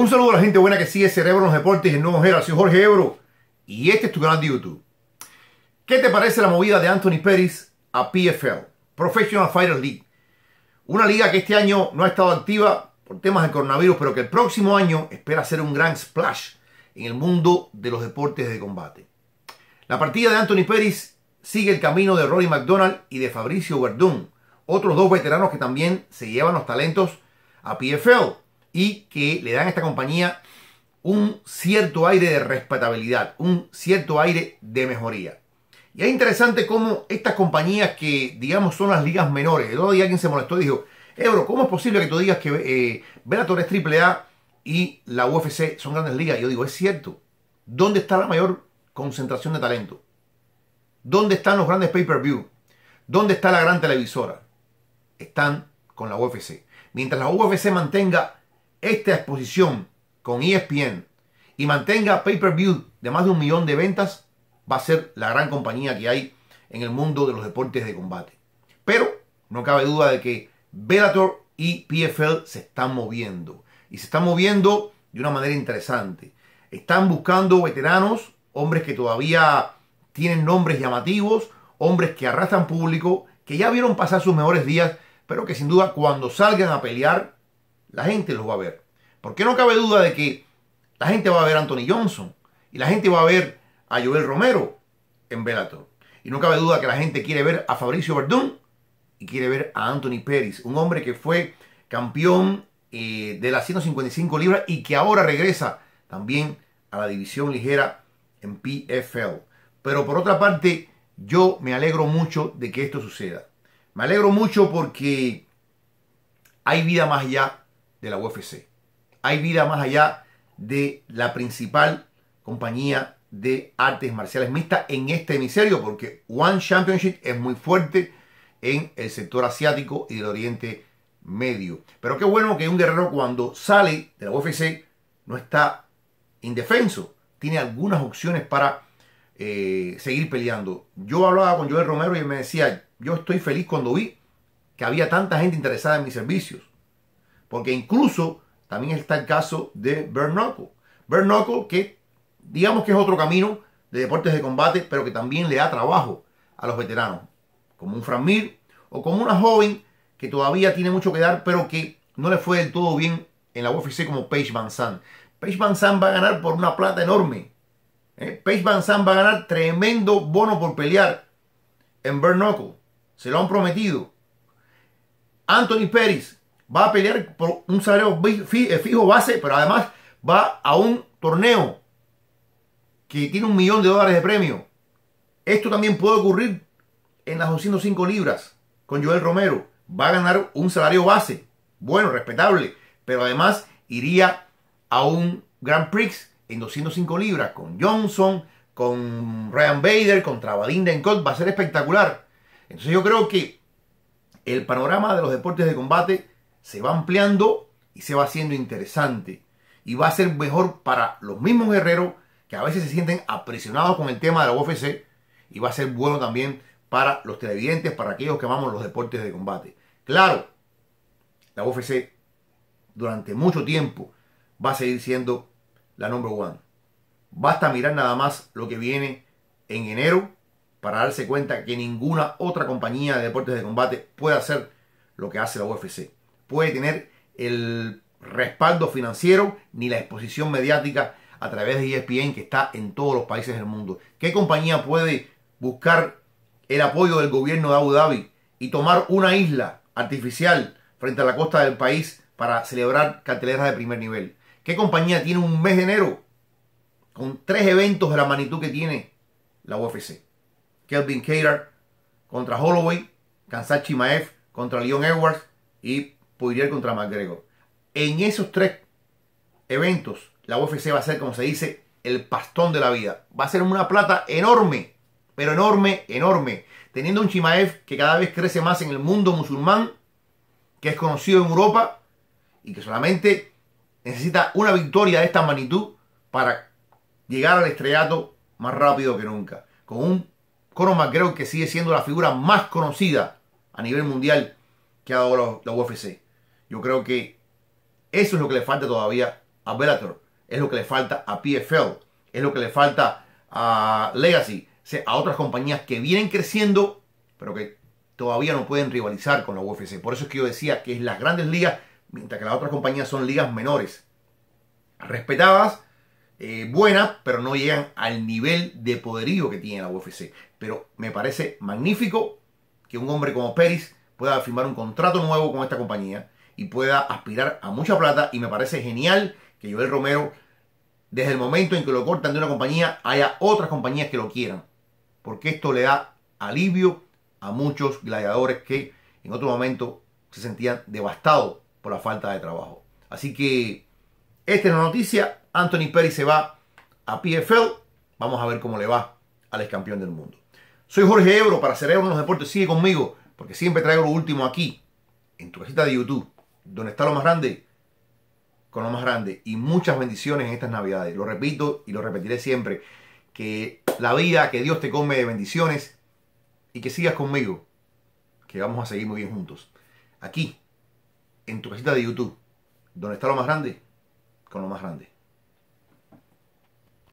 Un saludo a la gente buena que sigue Cerebro en los Deportes en el Nuevo Gera. Soy Jorge Ebro y este es tu canal de YouTube. ¿Qué te parece la movida de Anthony Pérez a PFL, Professional Fighters League? Una liga que este año no ha estado activa por temas del coronavirus, pero que el próximo año espera ser un gran splash en el mundo de los deportes de combate. La partida de Anthony Pérez sigue el camino de Rory McDonald y de Fabricio Verdún, otros dos veteranos que también se llevan los talentos a PFL y que le dan a esta compañía un cierto aire de respetabilidad, un cierto aire de mejoría. Y es interesante cómo estas compañías que, digamos, son las ligas menores, el otro día alguien se molestó y dijo, Ebro, ¿cómo es posible que tú digas que eh, Torres es AAA y la UFC son grandes ligas? Yo digo, es cierto. ¿Dónde está la mayor concentración de talento? ¿Dónde están los grandes pay-per-view? ¿Dónde está la gran televisora? Están con la UFC. Mientras la UFC mantenga esta exposición con ESPN y mantenga pay-per-view de más de un millón de ventas, va a ser la gran compañía que hay en el mundo de los deportes de combate. Pero no cabe duda de que Bellator y PFL se están moviendo. Y se están moviendo de una manera interesante. Están buscando veteranos, hombres que todavía tienen nombres llamativos, hombres que arrastran público, que ya vieron pasar sus mejores días, pero que sin duda cuando salgan a pelear la gente los va a ver. Porque no cabe duda de que la gente va a ver a Anthony Johnson y la gente va a ver a Joel Romero en Bellator. Y no cabe duda que la gente quiere ver a Fabricio Verdún y quiere ver a Anthony Pérez, un hombre que fue campeón eh, de las 155 libras y que ahora regresa también a la división ligera en PFL. Pero por otra parte, yo me alegro mucho de que esto suceda. Me alegro mucho porque hay vida más allá de la UFC. Hay vida más allá de la principal compañía de artes marciales mixtas en este hemisferio, porque One Championship es muy fuerte en el sector asiático y del Oriente Medio. Pero qué bueno que un guerrero cuando sale de la UFC no está indefenso, tiene algunas opciones para eh, seguir peleando. Yo hablaba con Joel Romero y me decía, yo estoy feliz cuando vi que había tanta gente interesada en mis servicios. Porque incluso también está el caso de Bernoco... Bernocco que digamos que es otro camino de deportes de combate, pero que también le da trabajo a los veteranos, como un Fran o como una joven que todavía tiene mucho que dar, pero que no le fue del todo bien en la UFC como Paige Van Zandt. Paige Van va a ganar por una plata enorme. ¿eh? Paige Van va a ganar tremendo bono por pelear en Bernocco, Se lo han prometido. Anthony Pérez va a pelear por un salario eh, fijo base, pero además va a un torneo que tiene un millón de dólares de premio. Esto también puede ocurrir en las 205 libras con Joel Romero. Va a ganar un salario base, bueno, respetable, pero además iría a un Grand Prix en 205 libras con Johnson, con Ryan Bader, con Vadim Denkot. Va a ser espectacular. Entonces yo creo que el panorama de los deportes de combate se va ampliando y se va haciendo interesante. Y va a ser mejor para los mismos guerreros que a veces se sienten apresionados con el tema de la UFC. Y va a ser bueno también para los televidentes, para aquellos que amamos los deportes de combate. Claro, la UFC durante mucho tiempo va a seguir siendo la number one. Basta mirar nada más lo que viene en enero para darse cuenta que ninguna otra compañía de deportes de combate puede hacer lo que hace la UFC puede tener el respaldo financiero ni la exposición mediática a través de ESPN que está en todos los países del mundo. ¿Qué compañía puede buscar el apoyo del gobierno de Abu Dhabi y tomar una isla artificial frente a la costa del país para celebrar carteleras de primer nivel? ¿Qué compañía tiene un mes de enero con tres eventos de la magnitud que tiene la UFC? Kelvin Cater contra Holloway, Kansachi Maef contra Leon Edwards y ir contra McGregor. En esos tres eventos, la UFC va a ser, como se dice, el pastón de la vida. Va a ser una plata enorme, pero enorme, enorme. Teniendo un Chimaev que cada vez crece más en el mundo musulmán, que es conocido en Europa y que solamente necesita una victoria de esta magnitud para llegar al estrellato más rápido que nunca. Con un Conor McGregor que sigue siendo la figura más conocida a nivel mundial que ha dado la UFC. Yo creo que eso es lo que le falta todavía a Bellator. Es lo que le falta a PFL. Es lo que le falta a Legacy. a otras compañías que vienen creciendo, pero que todavía no pueden rivalizar con la UFC. Por eso es que yo decía que es las grandes ligas, mientras que las otras compañías son ligas menores. Respetadas, eh, buenas, pero no llegan al nivel de poderío que tiene la UFC. Pero me parece magnífico que un hombre como Pérez pueda firmar un contrato nuevo con esta compañía y pueda aspirar a mucha plata. Y me parece genial que Joel Romero, desde el momento en que lo cortan de una compañía, haya otras compañías que lo quieran. Porque esto le da alivio a muchos gladiadores que en otro momento se sentían devastados por la falta de trabajo. Así que esta es la noticia. Anthony Perry se va a PFL. Vamos a ver cómo le va al ex campeón del mundo. Soy Jorge Ebro para Cerebro en los Deportes. Sigue conmigo porque siempre traigo lo último aquí en tu cajita de YouTube donde está lo más grande, con lo más grande. Y muchas bendiciones en estas navidades. Lo repito y lo repetiré siempre. Que la vida, que Dios te come de bendiciones y que sigas conmigo. Que vamos a seguir muy bien juntos. Aquí, en tu casita de YouTube, donde está lo más grande, con lo más grande.